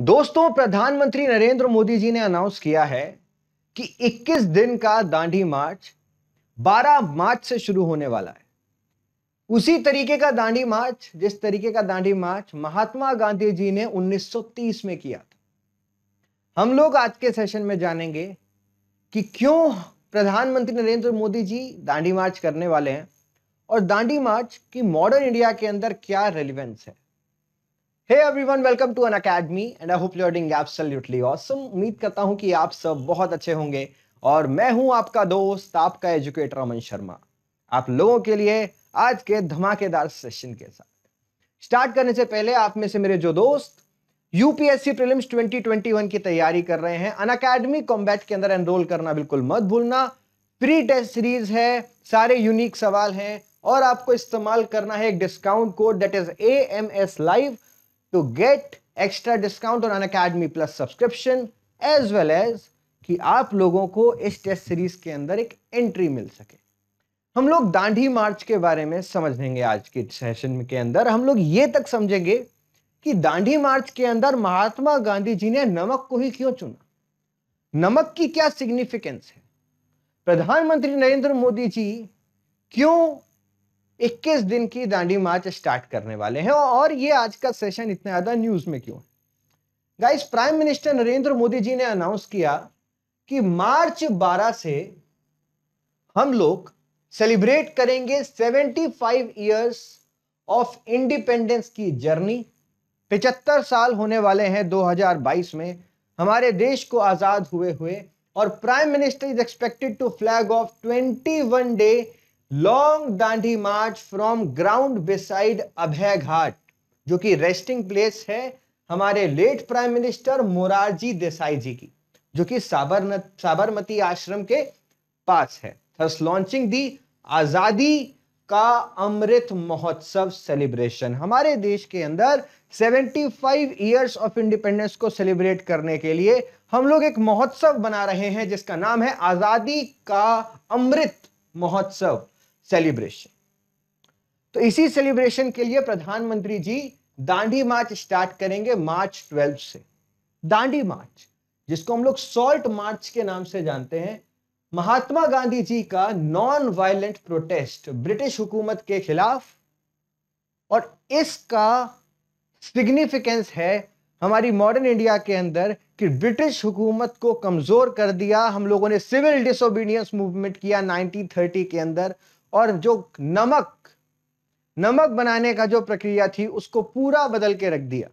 दोस्तों प्रधानमंत्री नरेंद्र मोदी जी ने अनाउंस किया है कि 21 दिन का दांडी मार्च 12 मार्च से शुरू होने वाला है उसी तरीके का दांडी मार्च जिस तरीके का दांडी मार्च महात्मा गांधी जी ने 1930 में किया था हम लोग आज के सेशन में जानेंगे कि क्यों प्रधानमंत्री नरेंद्र मोदी जी दांडी मार्च करने वाले हैं और दांडी मार्च की मॉडर्न इंडिया के अंदर क्या रेलिवेंस है hey everyone welcome to Unacademy and I hope you are doing absolutely awesome उम्मीद करता हूं कि आप सब बहुत अच्छे होंगे और मैं हूं आपका दोस्त आपका एजुकेटर अमन शर्मा आप लोगों के लिए आज के धमाकेदार सेशन के साथ स्टार्ट करने से पहले आप में से मेरे जो दोस्त यूपीएससी प्रीलिम्स 2021 की तैयारी कर रहे हैं अन अकेडमी कॉम्बैट के अंदर एनरोल करना बिल्कुल मत भूलना प्री टेस्ट सीरीज है सारे यूनिक सवाल हैं और आपको इस्तेमाल करना है एक discount code that is A M S live to get extra discount on an Academy Plus subscription as well as कि आप लोगों को इस टेस्ट सीरीज के अंदर एक एंट्री मिल सके हम लोग दांडी मार्च के बारे में समझ लेंगे आज के सेशन के अंदर हम लोग ये तक समझेंगे कि दांडी मार्च के अंदर महात्मा गांधी जी ने नमक को ही क्यों चुना नमक की क्या सिग्निफिकेंस है प्रधानमंत्री नरेंद्र मोदी जी क्यों 21 दिन की दांडी मार्च स्टार्ट करने वाले हैं और ये आज का सेशन इतना ज़्यादा न्यूज़ में क्यों guys prime minister Narendra Modi ji ने अनाउंस किया कि मार्च 12 से हम लोग सेलिब्रेट करेंगे 75 फाइव ईयर्स ऑफ इंडिपेंडेंस की जर्नी पिचहत्तर साल होने वाले हैं 2022 में हमारे देश को आज़ाद हुए हुए और prime minister is expected to flag off 21 day long Dandi march from ground beside Abhay Ghat जो कि रेस्टिंग प्लेस है हमारे late prime minister Morarji Desai ji की जो कि साबर साबरमती आश्रम के पास है थस लॉन्चिंग दी आज़ादी का अमृत महोत्सव सेलिब्रेशन हमारे देश के अंदर 75 ईयर्स ऑफ इंडिपेंडेंस को सेलिब्रेट करने के लिए हम लोग एक महोत्सव बना रहे हैं जिसका नाम है आज़ादी का अमृत महोत्सव सेलिब्रेशन तो इसी सेलिब्रेशन के लिए प्रधानमंत्री जी दांडी मार्च स्टार्ट करेंगे मार्च ट्वेल्व से दांडी मार्च जिसको हम लोग सॉल्ट मार्च के नाम से जानते हैं महात्मा गांधी जी का नॉन वायलेंट प्रोटेस्ट ब्रिटिश हुकूमत के खिलाफ और इसका सिग्निफिकेंस है हमारी मॉडर्न इंडिया के अंदर कि ब्रिटिश हुकूमत को कमज़ोर कर दिया हम लोगों ने सिविल डिसोबीडियंस मूवमेंट किया 1930 के अंदर और जो नमक नमक बनाने का जो प्रक्रिया थी उसको पूरा बदल के रख दिया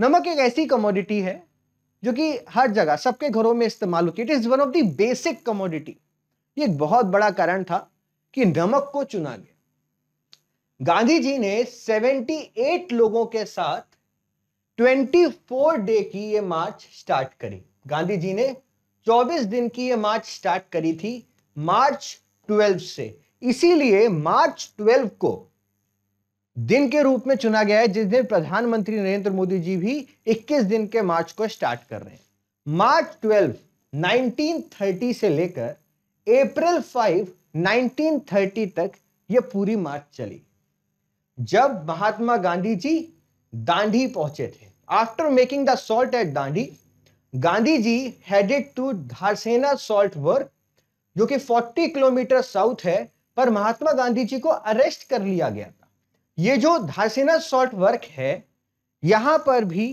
नमक एक ऐसी कमोडिटी है जो कि हर जगह सबके घरों में इस्तेमाल होती है it is one of the basic commodity ये एक बहुत बड़ा कारण था कि नमक को चुना गया गांधी जी ने 78 लोगों के साथ 24 डे की ये मार्च स्टार्ट करी गांधी जी ने 24 दिन की ये मार्च स्टार्ट करी थी मार्च ट्वेल्व से इसीलिए मार्च ट्वेल्व को दिन के रूप में चुना गया है जिस दिन प्रधानमंत्री नरेंद्र मोदी जी भी 21 दिन के मार्च को स्टार्ट कर रहे हैं मार्च 12 1930 से लेकर अप्रैल 5 1930 तक यह पूरी मार्च चली जब महात्मा गांधी जी दांडी पहुंचे थे after making the salt at Dandi Gandhi ji headed to Dharasana salt work जो कि 40 किलोमीटर साउथ है पर महात्मा गांधी जी को अरेस्ट कर लिया गया था ये जो धारसेना सॉल्ट वर्क है यहां पर भी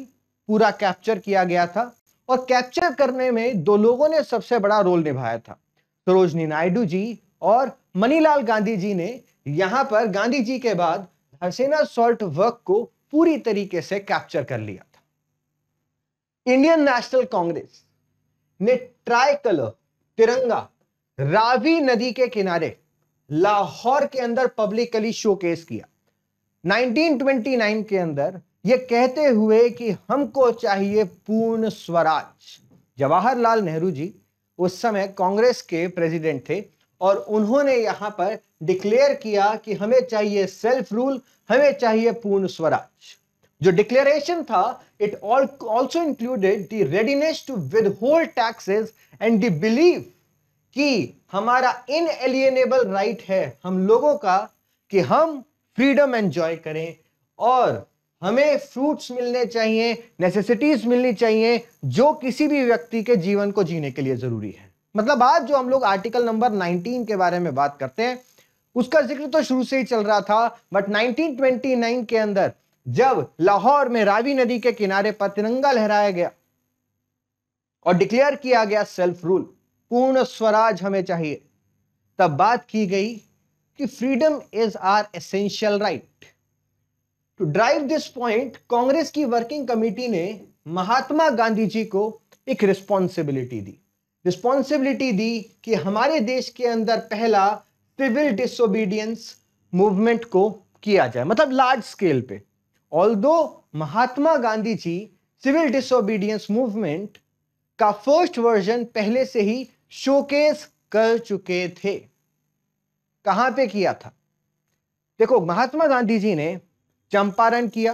पूरा कैप्चर किया गया था और कैप्चर करने में दो लोगों ने सबसे बड़ा रोल निभाया था सरोजनी नायडू जी और मनीलाल गांधी जी ने यहां पर गांधी जी के बाद धारसेना सॉल्ट वर्क को पूरी तरीके से कैप्चर कर लिया था इंडियन नेशनल कांग्रेस ने ट्राई कलर तिरंगा रावी नदी के किनारे लाहौर के अंदर पब्लिकली शोकेस किया 1929 के अंदर यह कहते हुए कि हमको चाहिए पूर्ण स्वराज जवाहरलाल नेहरू जी उस समय कांग्रेस के प्रेसिडेंट थे और उन्होंने यहां पर डिक्लेयर किया कि हमें चाहिए सेल्फ रूल हमें चाहिए पूर्ण स्वराज जो डिक्लेरेशन था it also included the readiness to withhold taxes and the believe कि हमारा एलियनेबल राइट है हम लोगों का कि हम फ्रीडम एंजॉय करें और हमें फ्रूट्स मिलने चाहिए नेसेसिटीज मिलनी चाहिए जो किसी भी व्यक्ति के जीवन को जीने के लिए ज़रूरी है मतलब आज जो हम लोग आर्टिकल नंबर 19 के बारे में बात करते हैं उसका जिक्र तो शुरू से ही चल रहा था बट 1929 के अंदर जब लाहौर में रावी नदी के किनारे पर तिरंगा लहराया गया और डिक्लेयर किया गया सेल्फ रूल पूर्ण स्वराज हमें चाहिए तब बात की गई कि freedom is are essential right to drive this point Congress की वर्किंग कमेटी ने महात्मा गांधी जी को एक रिस्पॉन्सिबिलिटी दी रिस्पॉन्सिबिलिटी दी कि हमारे देश के अंदर पहला सिविल डिसोबीडियंस मूवमेंट को किया जाए मतलब लार्ज स्केल पे all Mahatma Gandhi ji civil disobedience movement का फर्स्ट वर्जन पहले से ही शोकेस कर चुके थे कहां पे किया था देखो महात्मा गांधी जी ने चंपारण किया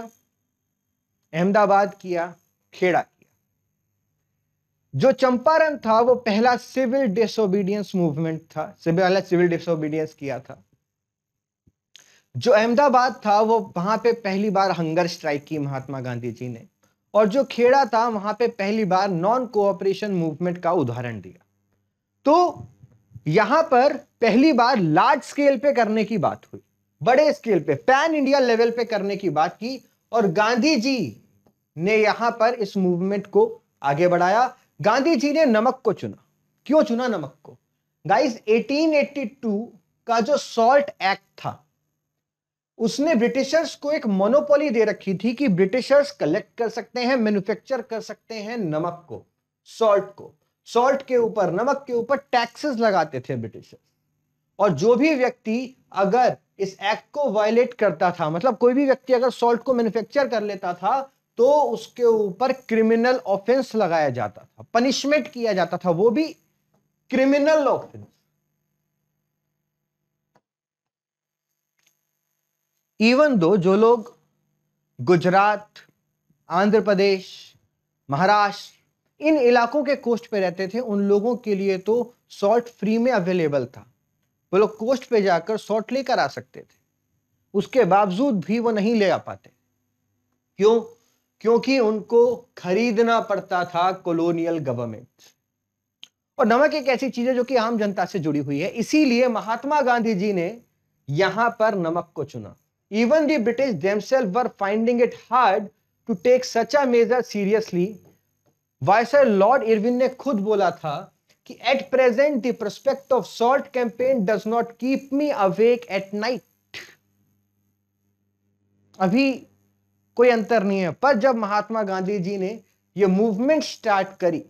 अहमदाबाद किया खेड़ा किया जो चंपारण था वो पहला सिविल डिसोबीडियंस मूवमेंट था पहला सिविल डिसोबीडियंस किया था जो अहमदाबाद था वो वहां पे पहली बार हंगर स्ट्राइक की महात्मा गांधी जी ने और जो खेड़ा था वहां पे पहली बार नॉन कोऑपरेशन मूवमेंट का उदाहरण दिया तो यहां पर पहली बार लार्ज स्केल पे करने की बात हुई बड़े स्केल पे पैन इंडिया लेवल पे करने की बात की और गांधी जी ने यहां पर इस मूवमेंट को आगे बढ़ाया गांधी जी ने नमक को चुना क्यों चुना नमक को गाइस 1882 का जो सॉल्ट एक्ट था उसने ब्रिटिशर्स को एक मोनोपोली दे रखी थी कि ब्रिटिशर्स कलेक्ट कर सकते हैं मैन्युफैक्चर कर सकते हैं नमक को सॉल्ट को सॉल्ट के ऊपर नमक के ऊपर टैक्सेस लगाते थे ब्रिटिशर्स और जो भी व्यक्ति अगर इस एक्ट को वायलेट करता था मतलब कोई भी व्यक्ति अगर सॉल्ट को मैन्युफैक्चर कर लेता था तो उसके ऊपर क्रिमिनल ऑफेंस लगाया जाता था पनिशमेंट किया जाता था वो भी क्रिमिनल ऑफेंस इवन दो जो लोग गुजरात आंध्र प्रदेश महाराष्ट्र इन इलाकों के कोस्ट पे रहते थे उन लोगों के लिए तो सॉल्ट फ्री में अवेलेबल था वो लोग कोस्ट पे जाकर सॉल्ट लेकर आ सकते थे उसके बावजूद भी वो नहीं ले आ पाते क्यों क्योंकि उनको खरीदना पड़ता था कॉलोनियल गवर्नमेंट और नमक एक ऐसी चीज है जो कि आम जनता से जुड़ी हुई है इसीलिए महात्मा गांधी जी ने यहां पर नमक को चुना even the British were finding it hard to take such a major seriously viceroy lord Irwin ने खुद बोला था कि at present the prospect of salt campaign does not keep me awake at night अभी कोई अंतर नहीं है पर जब महात्मा गांधी जी ने यह मूवमेंट स्टार्ट करी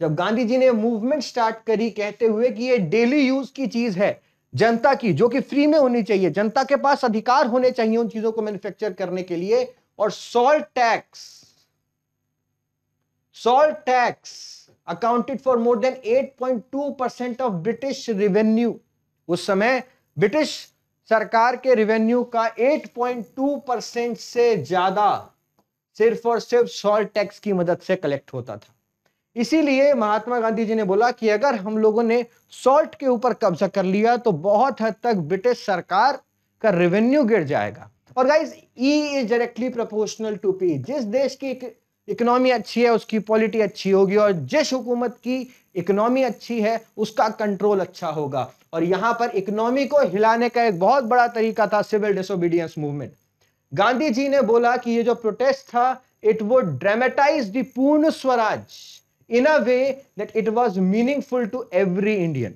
जब गांधी जी ने मूवमेंट स्टार्ट करी कहते हुए कि ये डेली यूज की चीज है जनता की जो कि फ्री में होनी चाहिए जनता के पास अधिकार होने चाहिए उन चीजों को मैन्युफैक्चर करने के लिए और salt tax salt tax accounted for more than 8.2% of British revenue. उस समय ब्रिटिश सरकार के रिवेन्यू का 8.2 परसेंट से ज्यादा सिर्फ और सिर्फ सॉल्ट टैक्स की मदद से कलेक्ट होता था इसीलिए महात्मा गांधी जी ने बोला कि अगर हम लोगों ने सॉल्ट के ऊपर कब्जा कर लिया तो बहुत हद तक ब्रिटिश सरकार का रेवेन्यू गिर जाएगा और guys E is directly proportional to P जिस देश की इकोनॉमी अच्छी है उसकी पॉलिटी अच्छी होगी और जिस हुकूमत की इकोनॉमी अच्छी है उसका कंट्रोल अच्छा होगा और यहां पर इकोनॉमी को हिलाने का एक बहुत बड़ा तरीका था civil disobedience movement Gandhi ji ने बोला कि ये जो प्रोटेस्ट था इट वो dramatize the Purna Swaraj in a way that it was meaningful to every Indian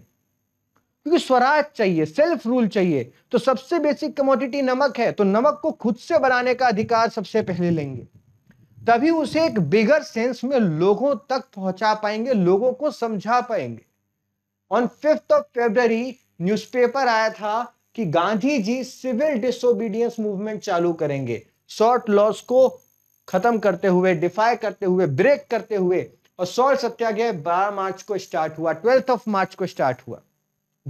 क्योंकि स्वराज चाहिए सेल्फ रूल चाहिए तो सबसे बेसिक कमोडिटी नमक है तो नमक को खुद से बनाने का अधिकार सबसे पहले लेंगे तभी उसे एक बिगर सेंस में लोगों तक पहुंचा पाएंगे लोगों को समझा पाएंगे on fifth of February newspaper आया था कि Gandhi ji civil disobedience movement चालू करेंगे शॉर्ट लॉस को खत्म करते हुए डिफाई करते हुए ब्रेक करते हुए और सौर सत्याग्रह 12 मार्च को स्टार्ट हुआ ट्वेल्थ ऑफ मार्च को स्टार्ट हुआ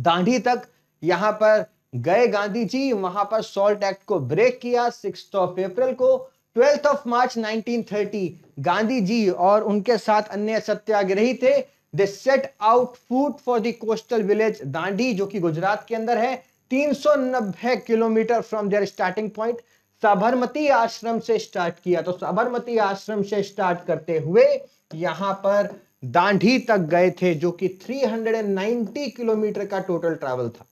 दांडी तक यहां पर गए गांधी जी वहां पर सॉल्ट एक्ट को ब्रेक किया सिक्स ऑफ अप्रैल को twelfth of March 1930 Gandhi ji और उनके साथ अन्य सत्याग्रही थे they set out food for the coastal village Dandi जो कि गुजरात के अंदर है 390 kilometre from their starting point Sabarmati Ashram से स्टार्ट किया तो साबरमती आश्रम से स्टार्ट करते हुए यहां पर दांडी तक गए थे जो कि 390 किलोमीटर का टोटल ट्रैवल था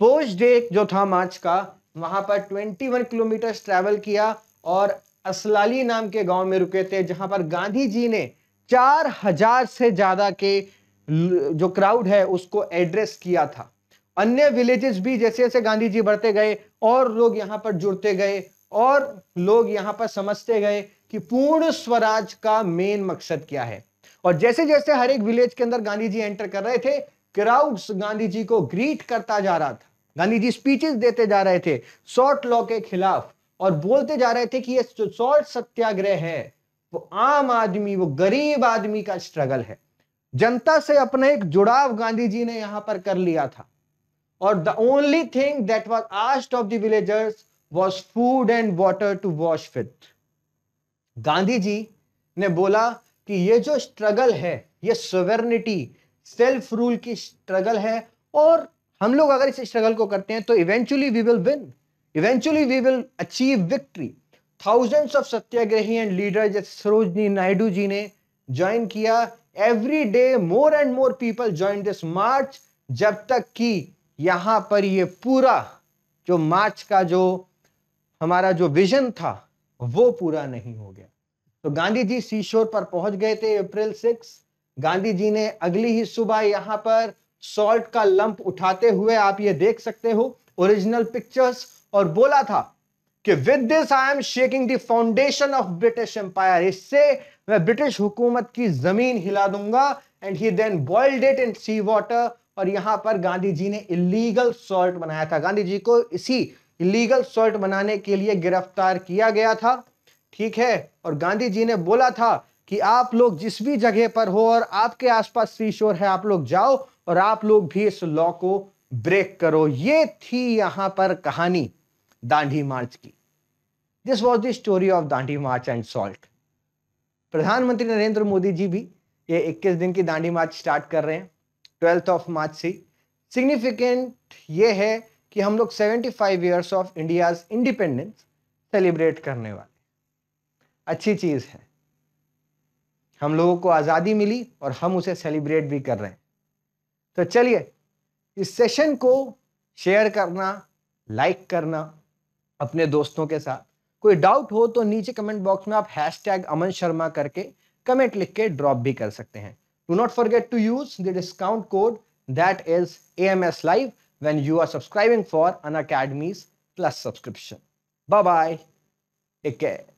पोस्ट डे जो था मार्च का वहां पर 21 किलोमीटर ट्रैवल किया और असलाली नाम के गांव में रुके थे जहां पर गांधी जी ने 4000 से ज़्यादा के जो क्राउड है उसको एड्रेस किया था अन्य विलेजेस भी जैसे जैसे गांधी जी बढ़ते गए और लोग यहाँ पर जुड़ते गए और लोग यहाँ पर समझते गए कि पूर्ण स्वराज का मेन मकसद क्या है और जैसे जैसे हर एक विलेज के अंदर गांधी जी एंटर कर रहे थे क्राउड्स गांधी जी को ग्रीट करता जा रहा था गांधी जी स्पीचेस देते जा रहे थे सॉल्ट लॉ के खिलाफ और बोलते जा रहे थे कि ये सॉल्ट सत्याग्रह है वो आम आदमी वो गरीब आदमी का स्ट्रगल है जनता से अपना एक जुड़ाव गांधी जी ने यहां पर कर लिया था और the only thing that was asked of villagers was food and water to wash with Gandhi ji ने बोला कि ये जो स्ट्रगल है ये सवर्निटी सेल्फ रूल की स्ट्रगल है और हम लोग अगर इस स्ट्रगल को करते हैं तो eventually we will win eventually we will achieve victory thousands of सत्याग्रही एंड लीडर जैसे सरोजनी नायडू जी ने ज्वाइन किया every day more and more people join this march जब तक कि यहाँ पर ये पूरा जो मार्च का जो हमारा जो विजन था वो पूरा नहीं हो गया तो गांधी जी सीशोर पर पहुंच गए थे अप्रैल सिक्स गांधी जी ने अगली ही सुबह यहाँ पर सॉल्ट का लंप उठाते हुए आप ये देख सकते हो ओरिजिनल पिक्चर्स और बोला था कि with this I am shaking the foundation of British empire इससे मैं ब्रिटिश हुकूमत की जमीन हिला दूंगा and he then boiled it in sea water और यहां पर गांधी जी ने इलीगल सॉल्ट बनाया था गांधी जी को इसी इलीगल सॉल्ट बनाने के लिए गिरफ्तार किया गया था ठीक है और गांधी जी ने बोला था कि आप लोग जिस भी जगह पर हो और आपके आसपास पास शोर है आप लोग जाओ और आप लोग भी इस लॉ को ब्रेक करो ये थी यहां पर कहानी दांडी मार्च की this was the story of Dandi march and salt प्रधानमंत्री नरेंद्र मोदी जी भी ये 21 दिन की दांडी मार्च स्टार्ट कर रहे हैं ट्वेल्थ ऑफ मार्च से सिग्निफिकेंट ये है कि हम लोग 75 five years of India's independence celebrate करने वाले अच्छी चीज़ है हम लोगों को आज़ादी मिली और हम उसे सेलिब्रेट भी कर रहे हैं तो चलिए इस सेशन को शेयर करना लाइक करना अपने दोस्तों के साथ कोई डाउट हो तो नीचे कमेंट बॉक्स में आप हैश टैग अमन शर्मा करके कमेंट लिख के ड्रॉप भी कर सकते हैं do not forget to use the discount code that is A M S live when you are subscribing for Unacademy's plus subscription bye bye take care